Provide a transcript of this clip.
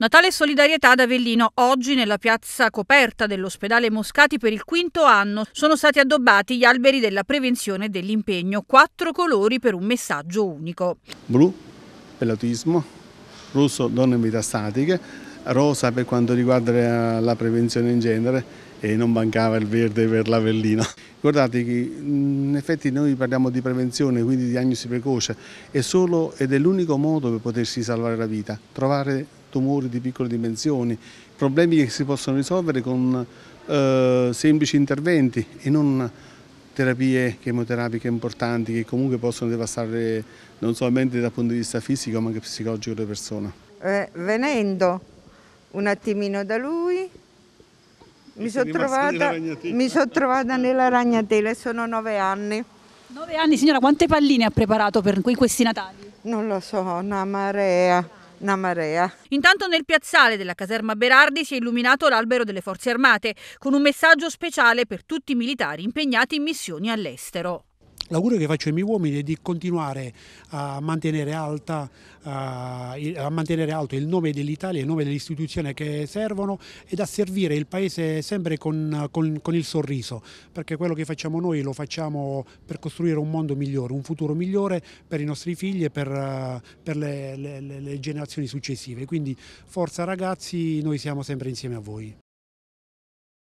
Natale solidarietà ad Avellino. Oggi nella piazza coperta dell'ospedale Moscati per il quinto anno sono stati addobbati gli alberi della prevenzione e dell'impegno, quattro colori per un messaggio unico. Blu per l'autismo, rosso donne metastatiche, rosa per quanto riguarda la prevenzione in genere e non mancava il verde per l'Avellino. Guardate che in effetti noi parliamo di prevenzione, quindi diagnosi precoce, è solo ed è l'unico modo per potersi salvare la vita, trovare tumori di piccole dimensioni, problemi che si possono risolvere con eh, semplici interventi e non terapie chemioterapiche importanti che comunque possono devastare non solamente dal punto di vista fisico ma anche psicologico le persone. Eh, venendo un attimino da lui mi sono trovata, so trovata, nella ragnatela e sono nove anni. Nove anni, signora, quante palline ha preparato per questi Natali? Non lo so, una marea. Una marea. Intanto nel piazzale della caserma Berardi si è illuminato l'albero delle forze armate con un messaggio speciale per tutti i militari impegnati in missioni all'estero. L'augurio che faccio ai miei uomini è di continuare a mantenere, alta, eh, a mantenere alto il nome dell'Italia, il nome delle istituzioni che servono ed a servire il Paese sempre con, con, con, il sorriso, perché quello che facciamo noi lo facciamo per costruire un mondo migliore, un futuro migliore per i nostri figli e per, eh, per le, le, le generazioni successive. Quindi forza ragazzi, noi siamo sempre insieme a voi.